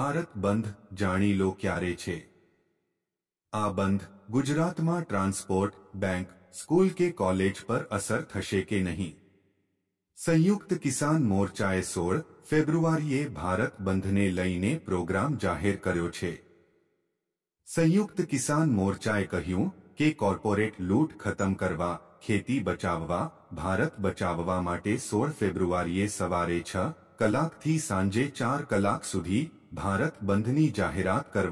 भारत बंद જાણી લો ક્યારે છે આ બંધ ગુજરાતમાં ટ્રાન્સપોર્ટ બેંક સ્કૂલ કે કોલેજ પર અસર થશે કે નહીં સંયુક્ત કિસાન મોરચાએ 16 ફેબ્રુઆરીએ ભારત બંધને લઈને પ્રોગ્રામ જાહેર કર્યો છે સંયુક્ત કિસાન મોરચાએ કહ્યું કે કોર્પોરેટ લૂંટ ખતમ કરવા ખેતી બચાવવા ભારત બચાવવા માટે 16 ફેબ્રુઆરીએ સવારે 6 કલાક થી સાંજે 4 કલાક સુધી भारत बंद जाहरात कर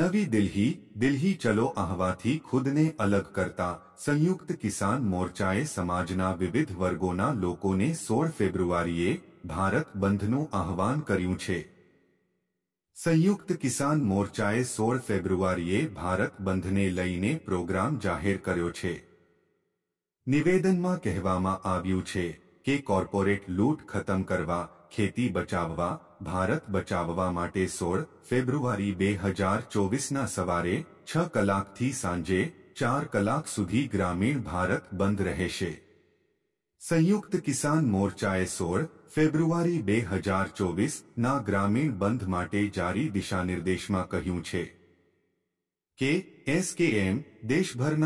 नवी दिल्ली दिल्ली चलो आहवा खुद ने अलग करता संयुक्त किसान मोर्चाए समाज विविध वर्गों ने सोल फेब्रुआरी भारत बंद न आह्वान कर संयुक्त किसान मोर्चाए सोल फेब्रुआरी भारत बंद ने लईने प्रोग्राम जाहिर करो निवेदन में कहम्छ के कॉर्पोरेट लूट खत्म करने खेती बचाववा भारत बचाववा सोल फेब्रुआरी हजार चौबीस न सवरे छ कलाक सांजे चार कलाक सुधी ग्रामीण भारत बंद रहे संयुक्त किसान मोर्चाए सोल फेब्रुआरी हजार चौबीस न ग्रामीण बंद मे जारी दिशा निर्देश में कहू के एस के एम देशभर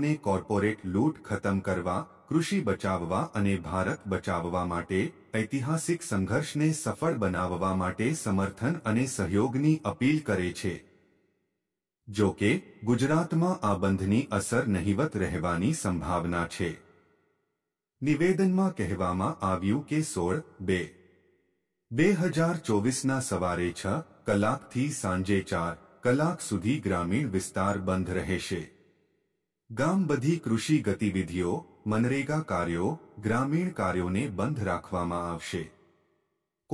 ने कोर्पोरेट लूट खत्म करने कृषि बचाव भारत बचाववा ऐतिहासिक संघर्ष ने सफल बना समर्थन अने की अपील करे छे। जो कि गुजरात में आ बंधनी असर नहीवत रह संभावना छे। निवेदन में कहमें के सोल बे हजार चौबीस सवारे छ कलाक थी सांजे चार कल तक सुधी ग्रामीण विस्तार बंद રહેશે ગામ વધી કૃષિ ગતિવિધિઓ મનરેગા કાર્યો ગ્રામીણ કાર્યો ને બંધ રાખવામાં આવશે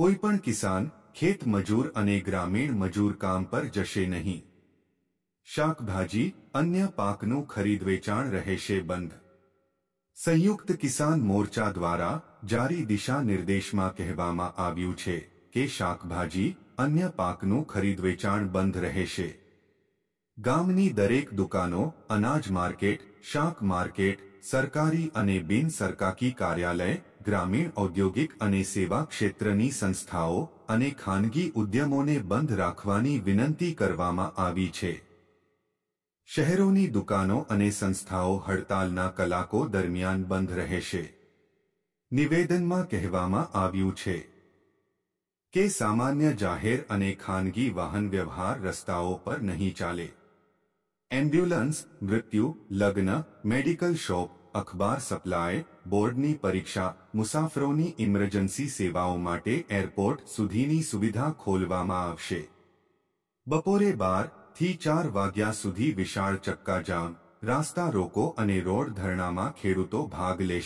કોઈ પણ કિસાન ખેત મજૂર અને ગ્રામીણ મજૂર કામ પર જશે નહીં શાકભાજી અન્ય પાકનો ખરીદ વેચાણ રહેશે બંધ સંયુક્ત કિસાન મોરચા દ્વારા જારી દિશા નિર્દેશમાં કહેવામાં આવ્યું છે કે શાકભાજી અન્ય પાકનું ખરીદ વેચાણ બંધ રહેશે ગામની દરેક દુકાનો અનાજ માર્કેટ શાક માર્કેટ સરકારી અને બિન સરકાકી કાર્યાલય ગ્રામીણ ઔદ્યોગિક અને સેવા ક્ષેત્રની સંસ્થાઓ અને ખાનગી ઉદ્યમોને બંધ રાખવાની વિનંતી કરવામાં આવી છે શહેરોની દુકાનો અને સંસ્થાઓ હડતાલના કલાકો દરમિયાન બંધ રહેશે નિવેદનમાં કહેવામાં આવ્યું છે के सामान्य जाहिर खानगी वाहन व्यवहार रस्ताओं पर नहीं चाले एम्बुलेंस मृत्यु लग्न मेडिकल शॉप अखबार सप्लाय बोर्ड परीक्षा मुसाफरों की इमरजन्सी सेवाओं माटे एयरपोर्ट सुधीनी सुविधा खोल बपोरे बार थी चार वाग्या सुधी विशाल चक्का जाम रास्ता रोको अने रोड धरना में खेडूतो भाग ले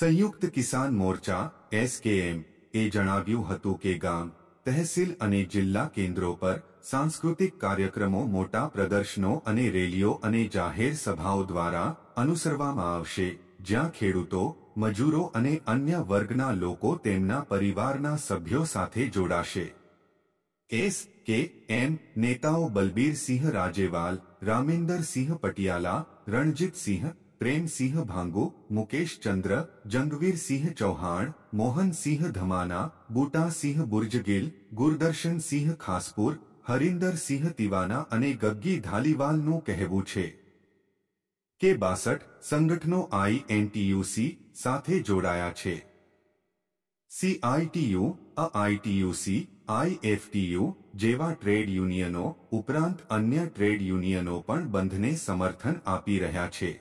संयुक्त किसान मोर्चा एसकेएम એ જણાવ્યુ હતું કે ગામ तहसील અને જિલ્લા કેન્દ્રો પર સાંસ્કૃતિક કાર્યક્રમો મોટા પ્રદર્શનો અને રેલીઓ અને જાહેર સભાઓ દ્વારા અનુસરવામાં આવશે જ્યાં ખેડૂતો મજૂરો અને અન્ય વર્ગના લોકો તેમના પરિવારના સભ્યો સાથે જોડાશે કેએસ કે એમ નેતાઓ બલબિરે Singh રાજેવાલ રામેન્દ્ર Singh Patiala Ranjit Singh प्रेम सिंह भांगो मुकेश चंद्र जंगवीर सिंह चौहान मोहन सिंह धमाना बूटा सिंह बुरजगेल गुरदर्शन सिंह खासपुर हरिंदर सिंह तिवारीना અને ગગગી ધાલીવાલ નું કહેવું છે કે 62 સંગઠનો INTUC સાથે જોડાયા છે CITU આ ITUC IFTU જૈવા ટ્રેડ યુનિયનો ઉપ્રાંત અન્ય ટ્રેડ યુનિયનો પણ બંધને સમર્થન આપી રહ્યા છે